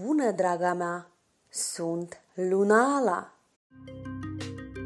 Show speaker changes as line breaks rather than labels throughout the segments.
Bună, draga mea! Sunt Lunala!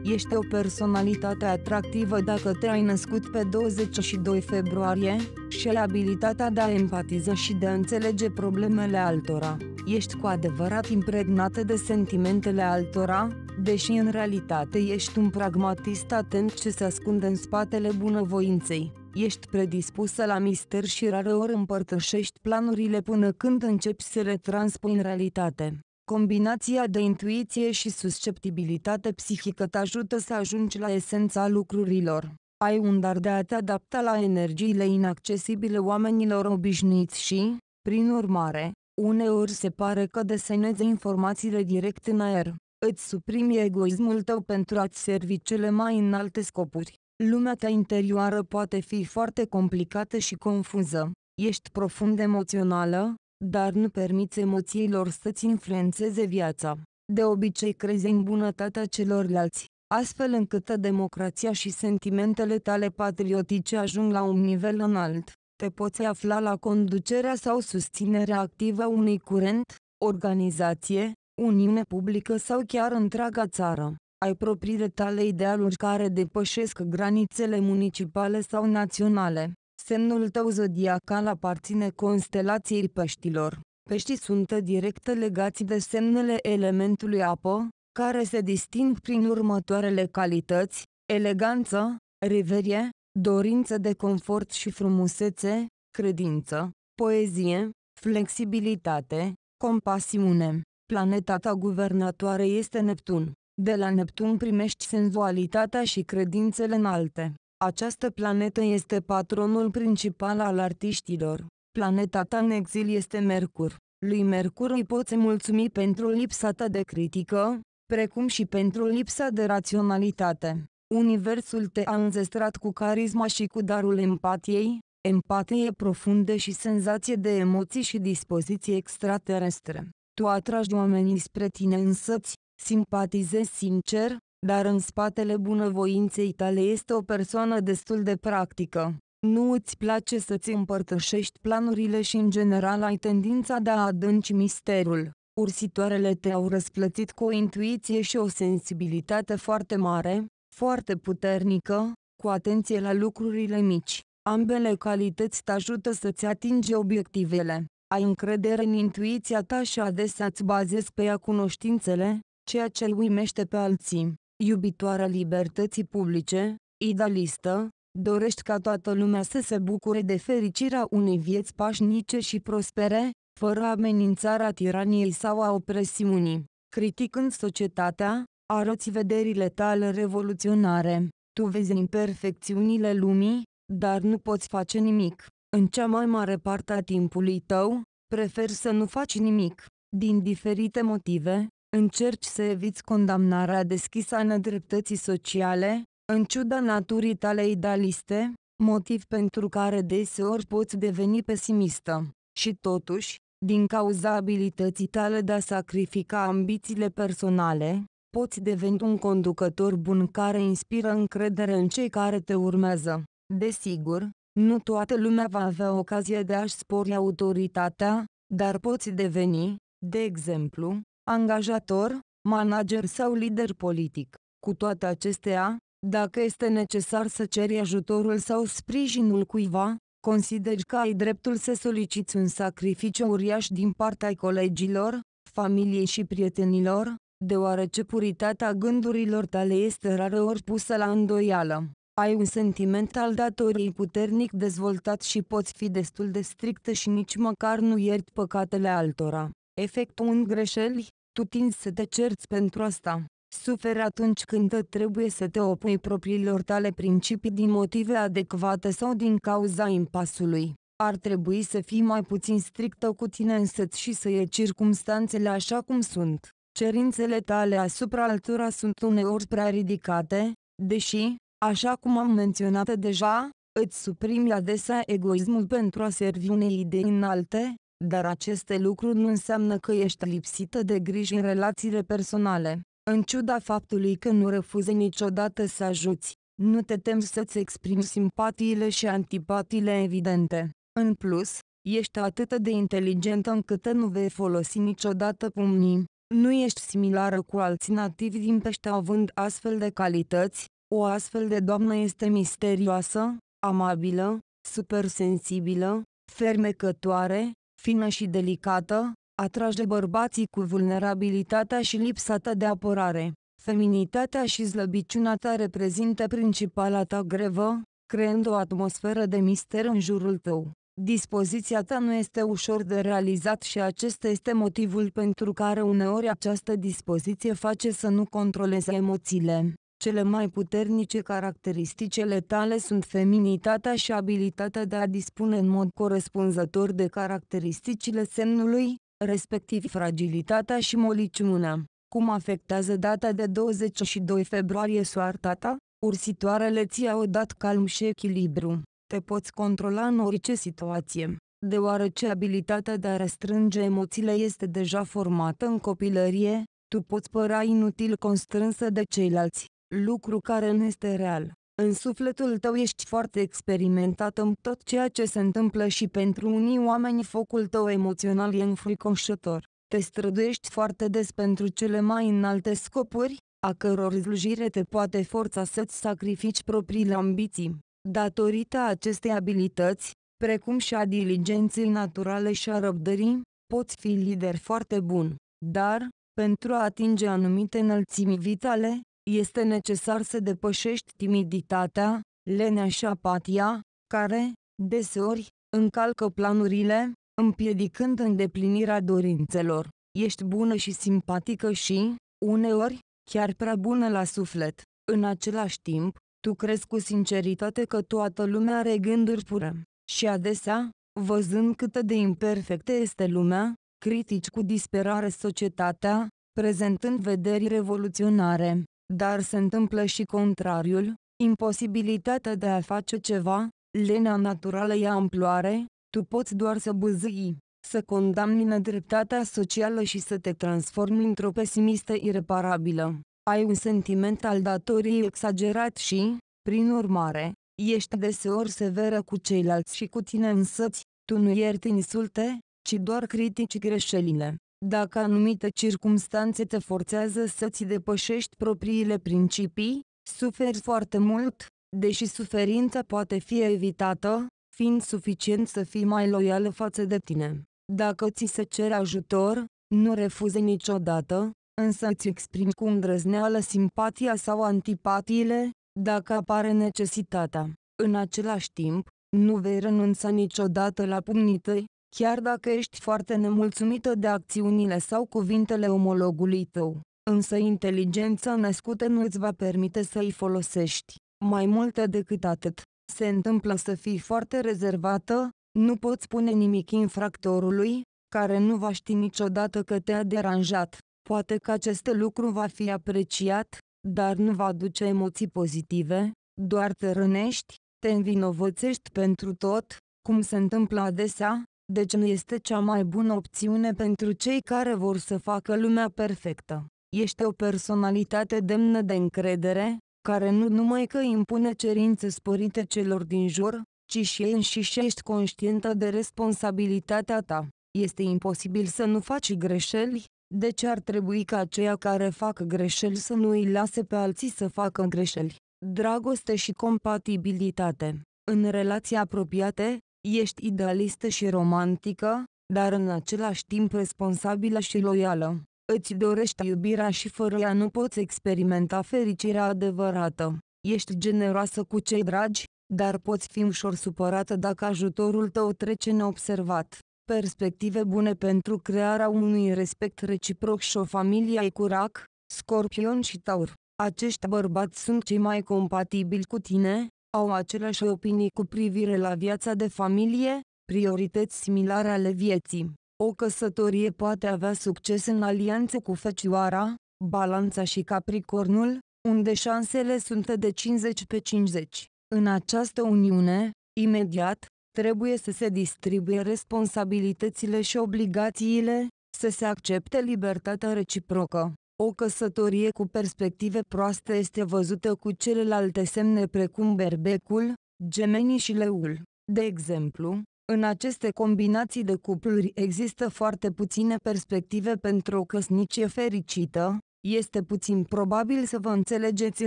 Ești o personalitate atractivă dacă te-ai născut pe 22 februarie și ai abilitatea de a empatiza și de a înțelege problemele altora. Ești cu adevărat impregnată de sentimentele altora, deși în realitate ești un pragmatist atent ce se ascunde în spatele bunăvoinței ești predispusă la mister și rareori împărtășești planurile până când începi să le transpui în realitate. Combinația de intuiție și susceptibilitate psihică te ajută să ajungi la esența lucrurilor. Ai un dar de a te adapta la energiile inaccesibile oamenilor obișnuiți și, prin urmare, uneori se pare că desenezi informațiile direct în aer. Îți suprimi egoismul tău pentru a-ți servi cele mai înalte scopuri. Lumea ta interioară poate fi foarte complicată și confuză. Ești profund emoțională, dar nu permiți emoțiilor să-ți influențeze viața. De obicei crezi în bunătatea celorlalți, astfel încât democrația și sentimentele tale patriotice ajung la un nivel înalt. Te poți afla la conducerea sau susținerea activă a unui curent, organizație, uniune publică sau chiar întreaga țară ai propriile tale idealuri care depășesc granițele municipale sau naționale. Semnul tău zodiacal aparține constelației peștilor. Peștii sunt direct legați de semnele elementului apă, care se disting prin următoarele calități, eleganță, reverie, dorință de confort și frumusețe, credință, poezie, flexibilitate, compasiune. Planeta ta guvernatoare este Neptun. De la Neptun primești senzualitatea și credințele înalte. Această planetă este patronul principal al artiștilor. Planeta ta în exil este Mercur. Lui Mercur îi poți mulțumi pentru lipsa ta de critică, precum și pentru lipsa de raționalitate. Universul te-a înzestrat cu carisma și cu darul empatiei, empatie profundă și senzație de emoții și dispoziții extraterestre. Tu atragi oamenii spre tine însăți, Simpatizez sincer, dar în spatele bunăvoinței tale este o persoană destul de practică. Nu îți place să-ți împărtășești planurile și în general ai tendința de a adânci misterul. Ursitoarele te-au răsplătit cu o intuiție și o sensibilitate foarte mare, foarte puternică, cu atenție la lucrurile mici. Ambele calități te ajută să-ți atingi obiectivele. Ai încredere în intuiția ta și adesea îți bazezi pe ea cunoștințele, ceea ce îl uimește pe alții. Iubitoarea libertății publice, idealistă, dorești ca toată lumea să se bucure de fericirea unei vieți pașnice și prospere, fără amenințarea tiraniei sau a opresiunii. Criticând societatea, arăți vederile tale revoluționare. Tu vezi imperfecțiunile lumii, dar nu poți face nimic. În cea mai mare parte a timpului tău, preferi să nu faci nimic. Din diferite motive, încerci să eviți condamnarea deschisă a nedreptății sociale, în ciuda naturii tale idealiste, motiv pentru care deseori poți deveni pesimistă. Și totuși, din cauza abilității tale de a sacrifica ambițiile personale, poți deveni un conducător bun care inspiră încredere în cei care te urmează. Desigur, nu toată lumea va avea ocazia de a-și spori autoritatea, dar poți deveni, de exemplu, angajator, manager sau lider politic. Cu toate acestea, dacă este necesar să ceri ajutorul sau sprijinul cuiva, consideri că ai dreptul să soliciți un sacrificiu uriaș din partea colegilor, familiei și prietenilor, deoarece puritatea gândurilor tale este rareori pusă la îndoială. Ai un sentiment al datoriei puternic dezvoltat și poți fi destul de strictă și nici măcar nu ierti păcatele altora. Efectul în greșeli, tu tinzi să te cerți pentru asta. Suferi atunci când trebuie să te opui propriilor tale principii din motive adecvate sau din cauza impasului. Ar trebui să fii mai puțin strictă cu tine însăți și să iei circumstanțele așa cum sunt. Cerințele tale asupra altora sunt uneori prea ridicate, deși, așa cum am menționat deja, îți suprimi adesea egoismul pentru a servi unei idei înalte, dar aceste lucruri nu înseamnă că ești lipsită de griji în relațiile personale. În ciuda faptului că nu refuze niciodată să ajuți, nu te temi să-ți exprimi simpatiile și antipatiile evidente. În plus, ești atât de inteligentă încât nu vei folosi niciodată pumnii. Nu ești similară cu alți nativi din pește având astfel de calități, o astfel de doamnă este misterioasă, amabilă, supersensibilă, fermecătoare, fină și delicată, atrage bărbații cu vulnerabilitatea și lipsa ta de apărare. Feminitatea și slăbiciunea ta reprezintă principala ta grevă, creând o atmosferă de mister în jurul tău. Dispoziția ta nu este ușor de realizat și acesta este motivul pentru care uneori această dispoziție face să nu controleze emoțiile. Cele mai puternice caracteristicele tale sunt feminitatea și abilitatea de a dispune în mod corespunzător de caracteristicile semnului, respectiv fragilitatea și moliciunea. Cum afectează data de 22 februarie soarta ta? Ursitoarele ți-au dat calm și echilibru. Te poți controla în orice situație deoarece abilitatea de a restrânge emoțiile este deja formată în copilărie, tu poți părea inutil constrânsă de ceilalți lucru care nu este real. În sufletul tău ești foarte experimentat în tot ceea ce se întâmplă și pentru unii oameni focul tău emoțional e înfricoșător. Te străduiești foarte des pentru cele mai înalte scopuri, a căror slujire te poate forța să-ți sacrifici propriile ambiții. Datorită acestei abilități, precum și a diligenței naturale și a răbdării, poți fi lider foarte bun. Dar, pentru a atinge anumite înălțimi vitale, este necesar să depășești timiditatea, lenea și apatia, care, deseori, încalcă planurile, împiedicând îndeplinirea dorințelor. Ești bună și simpatică și, uneori, chiar prea bună la suflet. În același timp, tu crezi cu sinceritate că toată lumea are gânduri pure. Și adesea, văzând cât de imperfectă este lumea, critici cu disperare societatea, prezentând vederi revoluționare. Dar se întâmplă și contrariul, imposibilitatea de a face ceva, lena naturală e amploare, tu poți doar să bâzâi, să condamni nedreptatea socială și să te transformi într-o pesimistă ireparabilă. Ai un sentiment al datoriei exagerat și, prin urmare, ești deseori severă cu ceilalți și cu tine însăți, tu nu ierti insulte, ci doar critici greșelile. Dacă anumite circumstanțe te forțează să-ți depășești propriile principii, suferi foarte mult, deși suferința poate fi evitată, fiind suficient să fii mai loială față de tine. Dacă ți se cere ajutor, nu refuze niciodată, însă îți exprimi cu îndrăzneală simpatia sau antipatiile, dacă apare necesitatea. În același timp, nu vei renunța niciodată la pumnii tăi, chiar dacă ești foarte nemulțumită de acțiunile sau cuvintele omologului tău. Însă inteligența născută nu îți va permite să îi folosești. Mai mult decât atât, se întâmplă să fii foarte rezervată, nu poți spune nimic infractorului, care nu va ști niciodată că te-a deranjat. Poate că acest lucru va fi apreciat, dar nu va duce emoții pozitive, doar te rănești, te învinovățești pentru tot, cum se întâmplă adesea, deci nu este cea mai bună opțiune pentru cei care vor să facă lumea perfectă. Ești o personalitate demnă de încredere, care nu numai că impune cerințe sporite celor din jur, ci și înșiși ești conștientă de responsabilitatea ta. Este imposibil să nu faci greșeli, deci ar trebui ca aceia care fac greșeli să nu îi lase pe alții să facă greșeli. Dragoste și compatibilitate În relații apropiate, Ești idealistă și romantică, dar în același timp responsabilă și loială. Îți dorești iubirea și fără ea nu poți experimenta fericirea adevărată. Ești generoasă cu cei dragi, dar poți fi ușor supărată dacă ajutorul tău trece neobservat. Perspective bune pentru crearea unui respect reciproc și o familie ai curac, scorpion și taur. Acești bărbați sunt cei mai compatibili cu tine, au aceleași opinii cu privire la viața de familie, priorități similare ale vieții. O căsătorie poate avea succes în alianță cu Fecioara, Balanța și Capricornul, unde șansele sunt de 50 pe 50. În această uniune, imediat, trebuie să se distribuie responsabilitățile și obligațiile, să se accepte libertatea reciprocă. O căsătorie cu perspective proaste este văzută cu celelalte semne precum berbecul, gemenii și leul. De exemplu, în aceste combinații de cupluri există foarte puține perspective pentru o căsnicie fericită, este puțin probabil să vă înțelegeți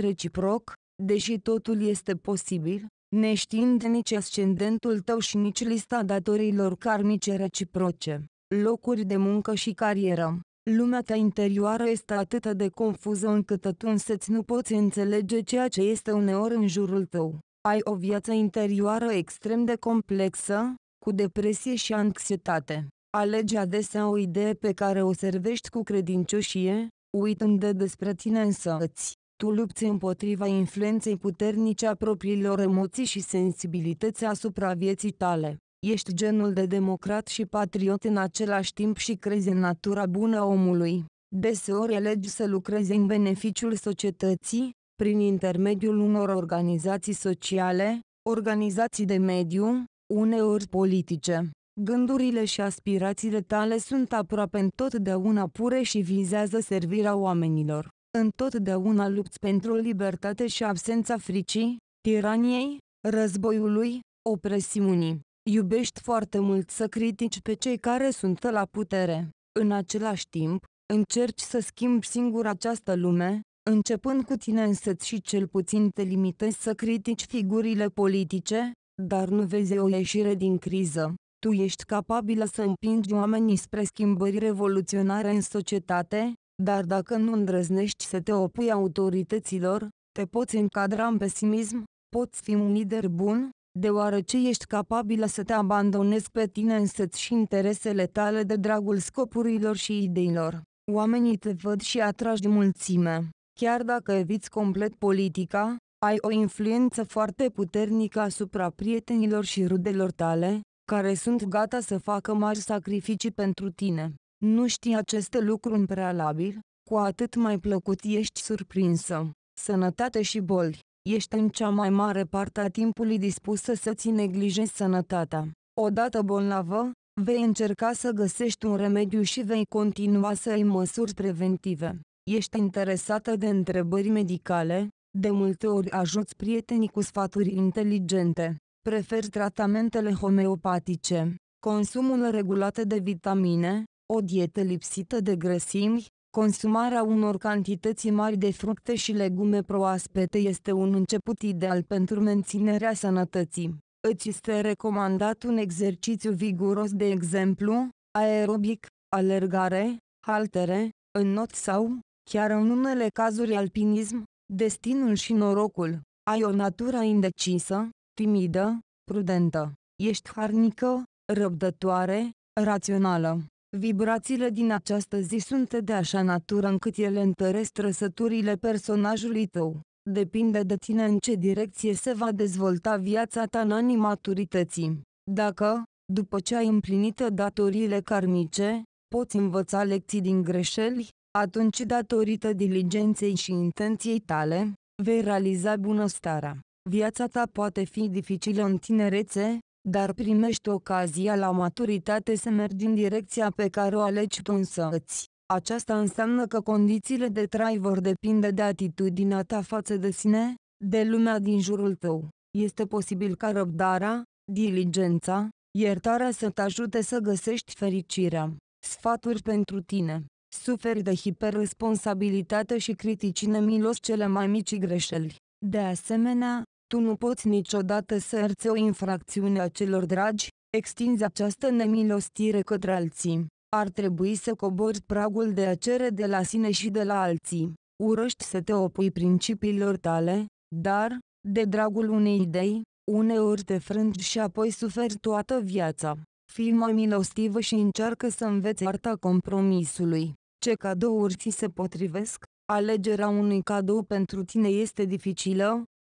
reciproc, deși totul este posibil, neștiind nici ascendentul tău și nici lista datorilor karmice reciproce, locuri de muncă și carieră. Lumea ta interioară este atât de confuză încât atunci nu poți înțelege ceea ce este uneori în jurul tău. Ai o viață interioară extrem de complexă, cu depresie și anxietate. Alege adesea o idee pe care o servești cu credincioșie, uitând de despre tine îți. Tu lupți împotriva influenței puternice a propriilor emoții și sensibilități asupra vieții tale. Ești genul de democrat și patriot în același timp și crezi în natura bună a omului. Deseori elegi să lucrezi în beneficiul societății, prin intermediul unor organizații sociale, organizații de mediu, uneori politice. Gândurile și aspirațiile tale sunt aproape întotdeauna pure și vizează servirea oamenilor. Întotdeauna lupți pentru libertate și absența fricii, tiraniei, războiului, opresiunii. Iubești foarte mult să critici pe cei care sunt la putere. În același timp, încerci să schimbi singur această lume, începând cu tine însăți și cel puțin te limitezi să critici figurile politice, dar nu vezi o ieșire din criză. Tu ești capabilă să împingi oamenii spre schimbări revoluționare în societate, dar dacă nu îndrăznești să te opui autorităților, te poți încadra în pesimism, poți fi un lider bun, deoarece ești capabilă să te abandonezi pe tine însăți și interesele tale de dragul scopurilor și ideilor. Oamenii te văd și atragi mulțime. Chiar dacă eviți complet politica, ai o influență foarte puternică asupra prietenilor și rudelor tale, care sunt gata să facă mari sacrificii pentru tine. Nu știi aceste lucruri în prealabil, cu atât mai plăcut ești surprinsă. Sănătate și boli ești în cea mai mare parte a timpului dispusă să-ți neglijezi sănătatea. Odată bolnavă, vei încerca să găsești un remediu și vei continua să ai măsuri preventive. Ești interesată de întrebări medicale? De multe ori ajuți prietenii cu sfaturi inteligente. Preferi tratamentele homeopatice. Consumul regulat de vitamine, o dietă lipsită de grăsimi, Consumarea unor cantități mari de fructe și legume proaspete este un început ideal pentru menținerea sănătății. Îți este recomandat un exercițiu viguros de exemplu, aerobic, alergare, haltere, înot sau, chiar în unele cazuri alpinism, destinul și norocul. Ai o natură indecisă, timidă, prudentă. Ești harnică, răbdătoare, rațională. Vibrațiile din această zi sunt de așa natură încât ele întăresc trăsăturile personajului tău. Depinde de tine în ce direcție se va dezvolta viața ta în anii maturității. Dacă, după ce ai împlinit datoriile karmice, poți învăța lecții din greșeli, atunci datorită diligenței și intenției tale, vei realiza bunăstarea. Viața ta poate fi dificilă în tinerețe, dar primești ocazia la maturitate să mergi în direcția pe care o alegi tu însăți. Aceasta înseamnă că condițiile de trai vor depinde de atitudinea ta față de sine, de lumea din jurul tău. Este posibil ca răbdarea, diligența, iertarea să te ajute să găsești fericirea. Sfaturi pentru tine. Suferi de hiperresponsabilitate și critici nemilos cele mai mici greșeli. De asemenea, tu nu poți niciodată să arți o infracțiune a celor dragi, extinzi această nemilostire către alții. Ar trebui să cobori pragul de a cere de la sine și de la alții. Urăști să te opui principiilor tale, dar, de dragul unei idei, uneori te frângi și apoi suferi toată viața. Fii mai milostivă și încearcă să înveți arta compromisului. Ce cadouri ți se potrivesc? Alegerea unui cadou pentru tine este dificilă,